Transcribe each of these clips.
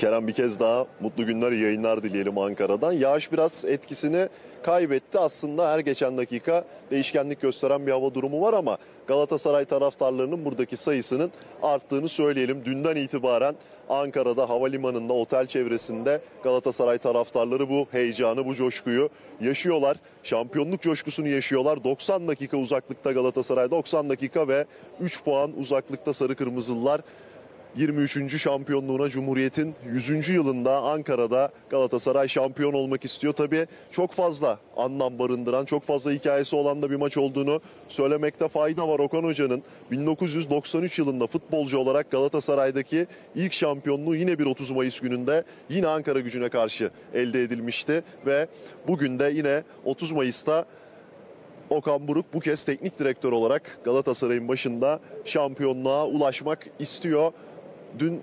Kerem bir kez daha mutlu günler yayınlar dileyelim Ankara'dan. Yağış biraz etkisini kaybetti. Aslında her geçen dakika değişkenlik gösteren bir hava durumu var ama Galatasaray taraftarlarının buradaki sayısının arttığını söyleyelim. Dünden itibaren Ankara'da havalimanında otel çevresinde Galatasaray taraftarları bu heyecanı, bu coşkuyu yaşıyorlar. Şampiyonluk coşkusunu yaşıyorlar. 90 dakika uzaklıkta Galatasaray, 90 dakika ve 3 puan uzaklıkta sarı kırmızılılar 23. şampiyonluğuna Cumhuriyet'in 100. yılında Ankara'da Galatasaray şampiyon olmak istiyor. Tabii çok fazla anlam barındıran, çok fazla hikayesi olan da bir maç olduğunu söylemekte fayda var. Okan Hoca'nın 1993 yılında futbolcu olarak Galatasaray'daki ilk şampiyonluğu yine bir 30 Mayıs gününde yine Ankara gücüne karşı elde edilmişti. Ve bugün de yine 30 Mayıs'ta Okan Buruk bu kez teknik direktör olarak Galatasaray'ın başında şampiyonluğa ulaşmak istiyor dün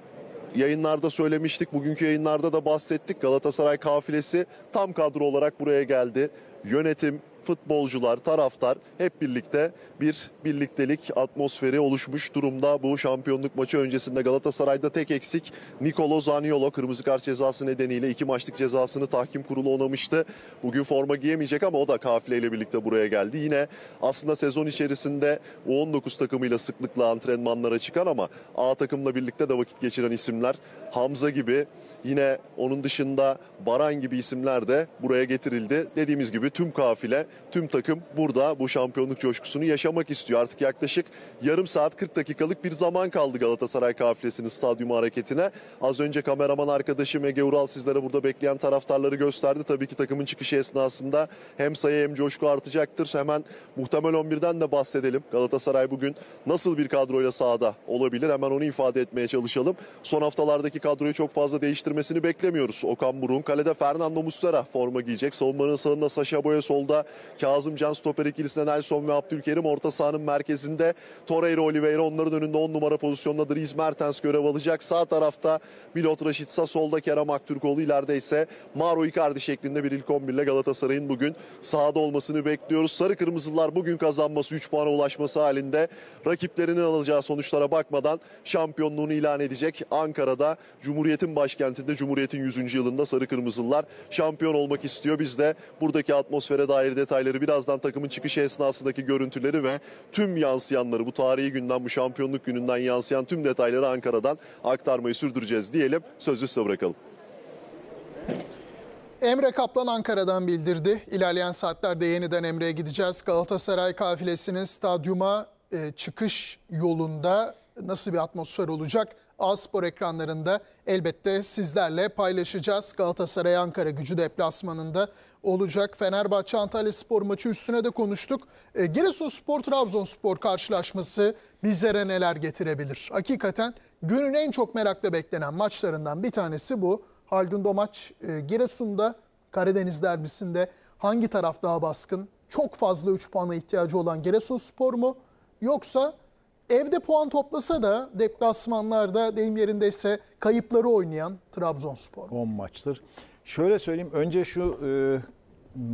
yayınlarda söylemiştik. Bugünkü yayınlarda da bahsettik. Galatasaray kafilesi tam kadro olarak buraya geldi. Yönetim, futbolcular, taraftar hep birlikte bir birliktelik atmosferi oluşmuş durumda. Bu şampiyonluk maçı öncesinde Galatasaray'da tek eksik Nikolo Zaniolo kırmızı kart cezası nedeniyle iki maçlık cezasını tahkim kurulu onamıştı. Bugün forma giyemeyecek ama o da kafileyle birlikte buraya geldi. Yine aslında sezon içerisinde U19 takımıyla sıklıkla antrenmanlara çıkan ama A takımla birlikte de vakit geçiren isimler Hamza gibi yine onun dışında Baran gibi isimler de buraya getirildi. Dediğimiz gibi tüm kafile tüm takım burada bu şampiyonluk coşkusunu yaşamak istiyor. Artık yaklaşık yarım saat 40 dakikalık bir zaman kaldı Galatasaray kafilesinin stadyuma hareketine. Az önce kameraman arkadaşım Ege Ural sizlere burada bekleyen taraftarları gösterdi. Tabii ki takımın çıkışı esnasında hem sayı hem coşku artacaktır. Hemen muhtemel 11'den de bahsedelim. Galatasaray bugün nasıl bir kadroyla sahada olabilir? Hemen onu ifade etmeye çalışalım. Son haftalardaki kadroyu çok fazla değiştirmesini beklemiyoruz. Okan Burun kalede Fernando Muslera forma giyecek. Savunmanın sağında Saşa Boya solda Kazım Can stoper ikilisine Nelson ve Abdülkerim orta sahanın merkezinde Torreira Oliveira onların önünde 10 numara pozisyonda Dries Mertens görev alacak. Sağ tarafta Milot Raşitsa solda Kerem Aktürkoğlu ileride ise Maro Icardi şeklinde bir ilk 11 ile Galatasaray'ın bugün sahada olmasını bekliyoruz. Sarı Kırmızılar bugün kazanması 3 puana ulaşması halinde rakiplerinin alacağı sonuçlara bakmadan şampiyonluğunu ilan edecek. Ankara'da Cumhuriyet'in başkentinde Cumhuriyet'in 100. yılında Sarı Kırmızılar şampiyon olmak istiyor. Biz de buradaki atmosfere dair detay detayları birazdan takımın çıkışı esnasındaki görüntüleri ve tüm yansıyanları bu tarihi günden bu şampiyonluk gününden yansıyan tüm detayları Ankara'dan aktarmayı sürdüreceğiz diyelim. Sözü size bırakalım. Emre Kaplan Ankara'dan bildirdi. İlerleyen saatlerde yeniden Emre'ye gideceğiz. Galatasaray kafilesinin stadyuma e, çıkış yolunda nasıl bir atmosfer olacak? Aspor ekranlarında elbette sizlerle paylaşacağız. Galatasaray Ankara gücü deplasmanında olacak. Fenerbahçe Antalya Spor maçı üstüne de konuştuk. E, Giresunspor Trabzonspor karşılaşması bizlere neler getirebilir? Hakikaten günün en çok merakla beklenen maçlarından bir tanesi bu. Haldun Domaç e, Giresun'da Karadeniz derbisinde hangi taraf daha baskın? Çok fazla 3 puana ihtiyacı olan Giresunspor mu? Yoksa Evde puan toplasa da deplasmanlarda deyim ise kayıpları oynayan Trabzonspor. 10 maçtır. Şöyle söyleyeyim önce şu e,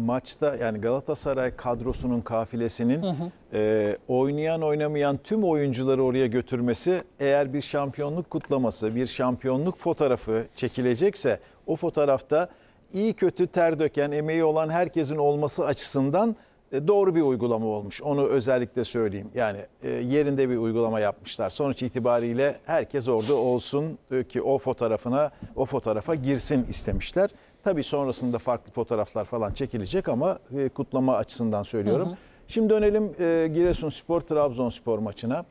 maçta yani Galatasaray kadrosunun kafilesinin hı hı. E, oynayan oynamayan tüm oyuncuları oraya götürmesi eğer bir şampiyonluk kutlaması bir şampiyonluk fotoğrafı çekilecekse o fotoğrafta iyi kötü ter döken emeği olan herkesin olması açısından e, doğru bir uygulama olmuş. Onu özellikle söyleyeyim. Yani e, yerinde bir uygulama yapmışlar. Sonuç itibariyle herkes orada olsun e, ki o fotoğrafına o fotoğrafa girsin istemişler. Tabii sonrasında farklı fotoğraflar falan çekilecek ama kutlama açısından söylüyorum. Hı hı. Şimdi dönelim Giresunspor Trabzonspor maçına.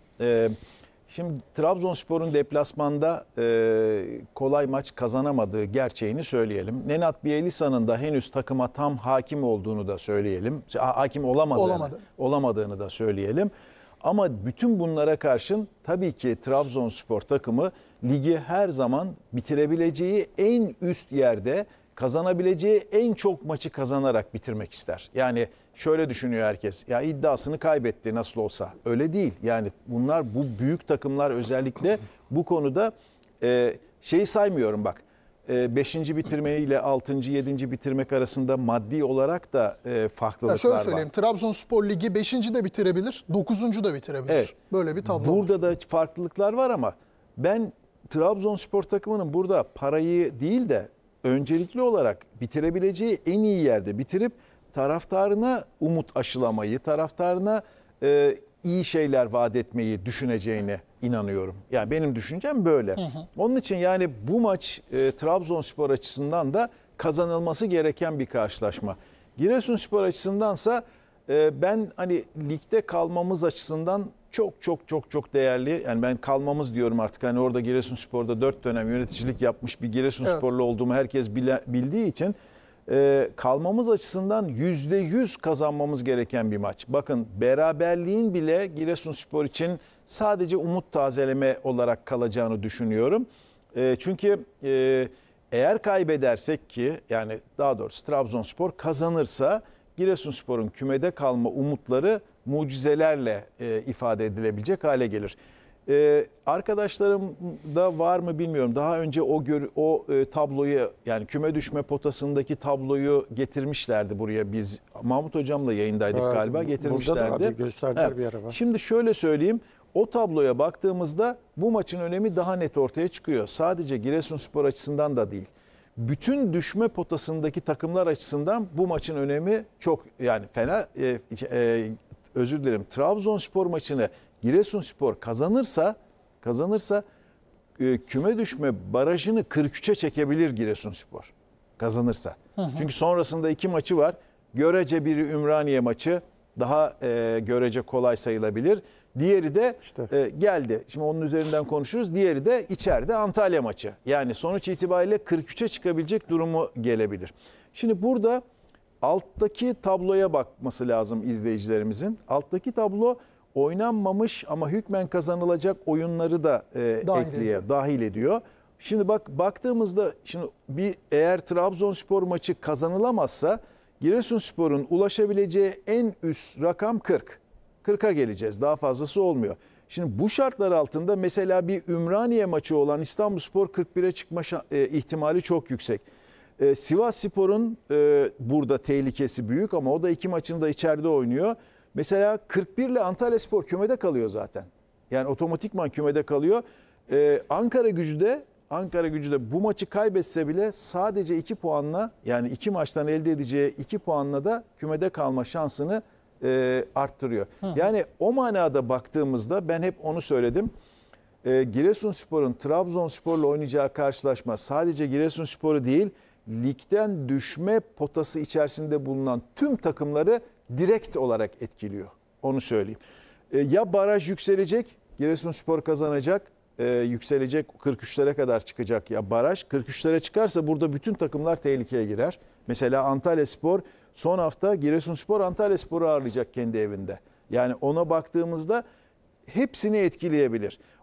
Şimdi Trabzonspor'un deplasmanda e, kolay maç kazanamadığı gerçeğini söyleyelim. Nenat Bielisa'nın da henüz takıma tam hakim olduğunu da söyleyelim. Şey, ha, hakim olamadığını, Olamadı. olamadığını da söyleyelim. Ama bütün bunlara karşın tabii ki Trabzonspor takımı ligi her zaman bitirebileceği en üst yerde kazanabileceği en çok maçı kazanarak bitirmek ister. Yani şöyle düşünüyor herkes. Ya iddiasını kaybetti nasıl olsa. Öyle değil. Yani bunlar bu büyük takımlar özellikle bu konuda e, şeyi saymıyorum bak. 5. E, bitirme ile altıncı, yedinci bitirmek arasında maddi olarak da e, farklılıklar var. Şöyle söyleyeyim var. Trabzonspor Ligi beşinci de bitirebilir, dokuzuncu da bitirebilir. Evet. Böyle bir tablo. Burada da farklılıklar var ama ben Trabzonspor takımının burada parayı değil de öncelikli olarak bitirebileceği en iyi yerde bitirip taraftarına umut aşılamayı, taraftarına e, iyi şeyler vaat etmeyi düşüneceğine inanıyorum. Yani benim düşüncem böyle. Hı hı. Onun için yani bu maç e, Trabzonspor açısından da kazanılması gereken bir karşılaşma. Giresunspor açısındansa e, ben hani ligde kalmamız açısından çok çok çok çok değerli. Yani ben kalmamız diyorum artık. Hani orada Giresunspor'da 4 dönem yöneticilik yapmış bir Giresunsporlu evet. olduğumu herkes bile, bildiği için ee, kalmamız açısından %100 kazanmamız gereken bir maç. Bakın beraberliğin bile Giresunspor için sadece umut tazeleme olarak kalacağını düşünüyorum. Ee, çünkü e, eğer kaybedersek ki yani daha doğrusu Trabzonspor kazanırsa Giresunspor'un kümede kalma umutları mucizelerle e, ifade edilebilecek hale gelir. Ee, arkadaşlarım da var mı bilmiyorum. Daha önce o gör, o e, tabloyu yani küme düşme potasındaki tabloyu getirmişlerdi buraya. Biz Mahmut hocamla yayındaydık ha, galiba. Getirmişlerdi. Burada da abi gösterdiler evet. bir Şimdi şöyle söyleyeyim. O tabloya baktığımızda bu maçın önemi daha net ortaya çıkıyor. Sadece Giresunspor açısından da değil. Bütün düşme potasındaki takımlar açısından bu maçın önemi çok yani fena e, e, özür dilerim Trabzonspor maçını Giresunspor kazanırsa kazanırsa e, küme düşme barajını 43'e çekebilir Giresunspor kazanırsa. Hı hı. Çünkü sonrasında iki maçı var. Görece biri Ümraniye maçı daha e, görece kolay sayılabilir. Diğeri de işte. e, geldi. Şimdi onun üzerinden konuşuruz. Diğeri de içeride Antalya maçı. Yani sonuç itibariyle 43'e çıkabilecek durumu gelebilir. Şimdi burada alttaki tabloya bakması lazım izleyicilerimizin. Alttaki tablo oynanmamış ama hükmen kazanılacak oyunları da e, dahil ekliye ediyor. dahil ediyor. Şimdi bak baktığımızda şimdi bir eğer Trabzonspor maçı kazanılamazsa Giresunspor'un ulaşabileceği en üst rakam 40. 40'a geleceğiz. Daha fazlası olmuyor. Şimdi bu şartlar altında mesela bir Ümraniye maçı olan İstanbulspor 41'e çıkma e, ihtimali çok yüksek. E, Sivas Spor'un e, burada tehlikesi büyük ama o da iki maçını da içeride oynuyor. Mesela 41 ile Antalya Spor kümede kalıyor zaten. Yani otomatikman kümede kalıyor. E, Ankara gücü de Ankara gücü de bu maçı kaybetse bile sadece 2 puanla yani 2 maçtan elde edeceği 2 puanla da kümede kalma şansını e, arttırıyor. Hı. Yani o manada baktığımızda ben hep onu söyledim. E, Trabzon Spor'la oynayacağı karşılaşma sadece Giresun Spor'u değil ligden düşme potası içerisinde bulunan tüm takımları direkt olarak etkiliyor. Onu söyleyeyim. E, ya baraj yükselecek, Giresunspor kazanacak, e, yükselecek 43'lere kadar çıkacak ya baraj. 43'lere çıkarsa burada bütün takımlar tehlikeye girer. Mesela Antalya Spor son hafta Giresunspor Antalya Spor'u ağırlayacak kendi evinde. Yani ona baktığımızda hepsini etkileyebilir.